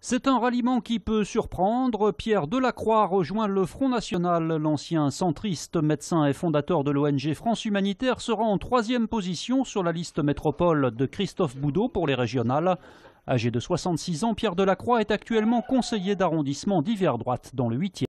C'est un ralliement qui peut surprendre. Pierre Delacroix rejoint le Front National. L'ancien centriste, médecin et fondateur de l'ONG France Humanitaire sera en troisième position sur la liste métropole de Christophe Boudot pour les régionales. Âgé de 66 ans, Pierre Delacroix est actuellement conseiller d'arrondissement d'hiver droite dans le 8e.